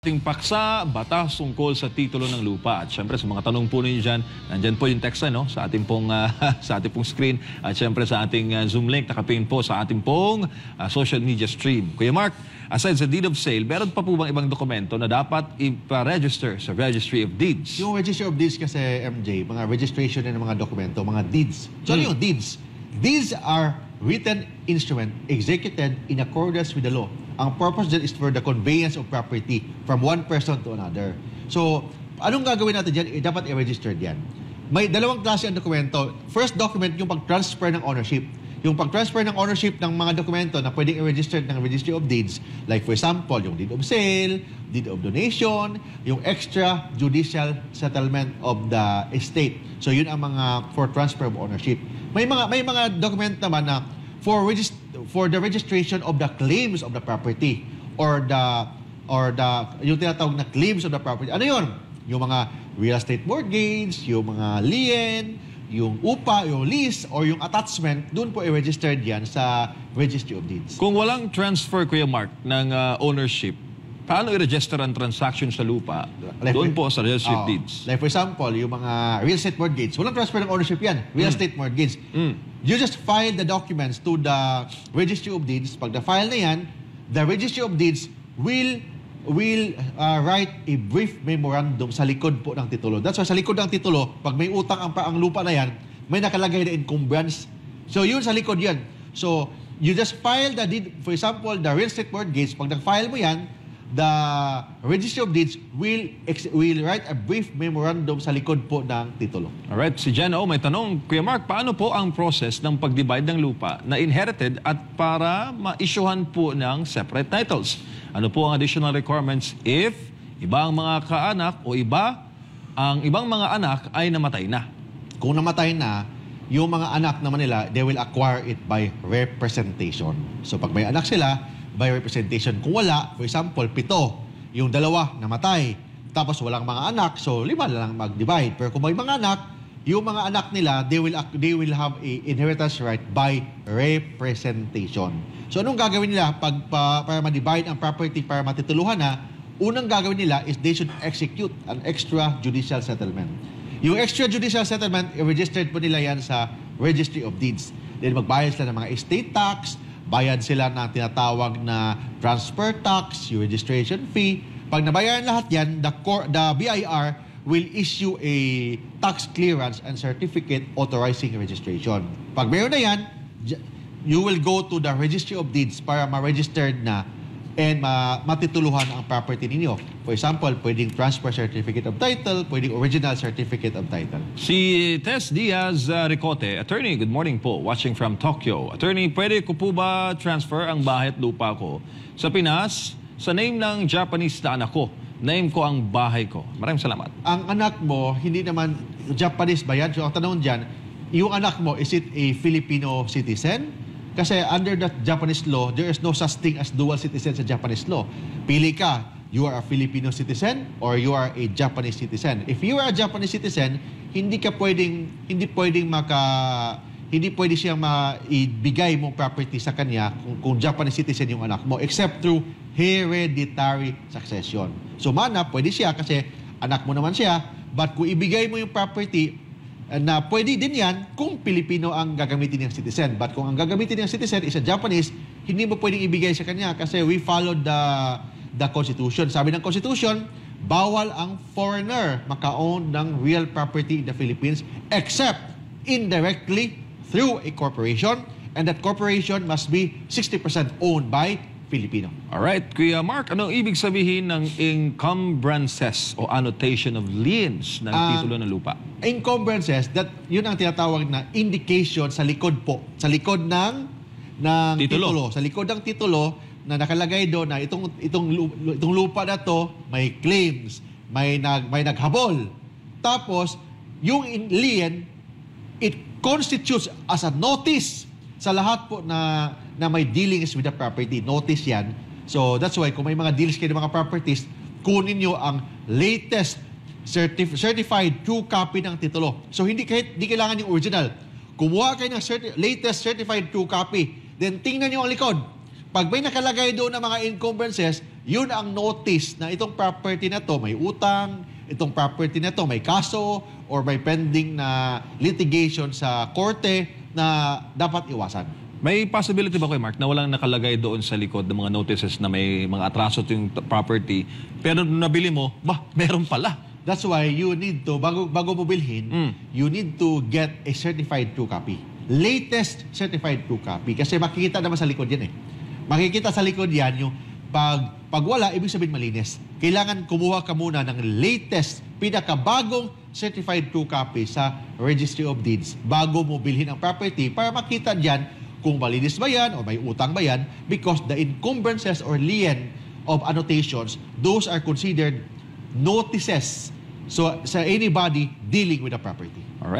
ating paksa, batas sungkol sa titulo ng lupa. At syempre sa mga tanong po ninyo dyan, nandyan po yung text no? sa, ating pong, uh, sa ating pong screen at syempre sa ating uh, Zoom link nakapin po sa ating pong uh, social media stream. Kuya Mark, aside sa deed of sale, meron pa po bang ibang dokumento na dapat ipa-register sa Registry of Deeds? Yung Registry of Deeds kasi, MJ, mga registration ng mga dokumento, mga deeds. So hmm. yung deeds? These are written instrument executed in accordance with the law ang purpose dyan is for the conveyance of property from one person to another. So, anong gagawin natin dyan? Eh, dapat i-register yan. May dalawang klase ang dokumento. First document, yung pag-transfer ng ownership. Yung pag-transfer ng ownership ng mga dokumento na pwedeng i-register ng Registry of Deeds, like for example, yung deed of sale, deed of donation, yung extra judicial settlement of the estate. So yun ang mga for transfer of ownership. May mga may mga document naman na for regist- for the registration of the claims of the property or the or the yung tinatawag na claims of the property. Ano 'yon? Yung mga real estate mortgage, yung mga lien, yung upa, yung lease, or yung attachment, doon po i-registered yan sa Registry of Deeds. Kung walang transfer, Kuya Mark, ng uh, ownership, paano i-register ang transaction sa lupa like doon po sa real estate oh, deeds. Like for example, yung mga real estate mortgage, walang transfer ng ownership yan. Real mm. estate mortgage. Mm. You just file the documents to the registry of deeds. Pag na-file na yan, the registry of deeds will will uh, write a brief memorandum sa likod po ng titulo. That's why sa likod ng titulo, pag may utang ang, ang lupa na yan, may nakalagay na encumbrance. So yun sa likod yan. So you just file the deed, for example, the real estate mortgage, pag nag-file mo yan, the Registry of Deeds will will write a brief memorandum sa likod po ng titulo. Alright, si Jan O, may tanong. Kuya Mark, paano po ang process ng pagdivide ng lupa na inherited at para ma-issuehan po ng separate titles? Ano po ang additional requirements if iba ang mga kaanak o iba ang ibang mga anak ay namatay na? Kung namatay na, yung mga anak naman nila, they will acquire it by representation. So pag may anak sila, by representation. Kung wala, for example, pito, yung dalawa namatay, tapos walang mga anak, so lima na lang mag-divide. Pero kung may mga anak, yung mga anak nila, they will, they will have a inheritance right by representation. So anong gagawin nila pag, pa, para ma-divide ang property para matituluhan na, unang gagawin nila is they should execute an extrajudicial settlement. Yung extrajudicial settlement, i-registered po nila yan sa Registry of Deeds. Then magbayad sila ng mga estate tax, bayad sila na tinatawag na transfer tax, registration fee. Pag nabayaran lahat yan, the, core, the BIR will issue a tax clearance and certificate authorizing registration. Pag meron na yan, you will go to the Registry of Deeds para ma-registered na and ma matituluhan ang property ninyo. For example, pwedeng transfer certificate of title, pwedeng original certificate of title. Si Tess Diaz uh, Ricote, attorney, good morning po, watching from Tokyo. Attorney, pwede ko po ba transfer ang bahay at lupa ko sa Pinas sa name ng Japanese na ko? Name ko ang bahay ko. Maraming salamat. Ang anak mo, hindi naman Japanese ba yan? So ang tanong dyan, yung anak mo, is it a Filipino citizen? Kasi under that Japanese law, there is no such thing as dual citizen sa Japanese law. Pili ka, you are a Filipino citizen or you are a Japanese citizen. If you are a Japanese citizen, hindi ka pwedeng hindi pwedeng maka hindi pwede siyang maibigay mong property sa kanya kung, kung Japanese citizen yung anak mo except through hereditary succession. So mana, pwede siya kasi anak mo naman siya, but kung ibigay mo yung property, na pwede din yan kung Pilipino ang gagamitin ng citizen. But kung ang gagamitin ng citizen is a Japanese, hindi mo pwedeng ibigay sa kanya kasi we followed the the Constitution. Sabi ng Constitution, bawal ang foreigner maka-own ng real property in the Philippines except indirectly through a corporation and that corporation must be 60% owned by Pilipino. right, Kuya Mark, ano ibig sabihin ng encumbrances o annotation of liens ng uh, titulo ng lupa? Encumbrances, that, yun ang tinatawag na indication sa likod po. Sa likod ng, ng titulo. titulo. Sa likod ng titulo na nakalagay doon na itong, itong, itong lupa na to may claims, may, nag, may naghabol. Tapos, yung lien, it constitutes as a notice sa lahat po na, na may dealings with the property. Notice yan. So that's why kung may mga deals kayo ng mga properties, kunin nyo ang latest certif- certified true copy ng titulo. So hindi, kahit, hindi kailangan yung original. Kumuha kayo ng certi- latest certified true copy. Then tingnan nyo ang likod. Pag may nakalagay doon ng mga encumbrances, yun ang notice na itong property na to may utang, itong property na to may kaso, or may pending na litigation sa korte na dapat iwasan. May possibility ba kay Mark na walang nakalagay doon sa likod ng mga notices na may mga atraso yung property, pero nung nabili mo, bah, meron pala. That's why you need to, bago, bago mo bilhin, mm. you need to get a certified true copy. Latest certified true copy. Kasi makikita naman sa likod yan eh. Makikita sa likod yan yung pag, pag wala, ibig sabihin malinis. Kailangan kumuha ka muna ng latest pinakabagong certified 2 copy sa Registry of Deeds bago mo bilhin ang property para makita diyan kung malinis ba yan o may utang ba yan because the encumbrances or lien of annotations, those are considered notices so sa anybody dealing with a property.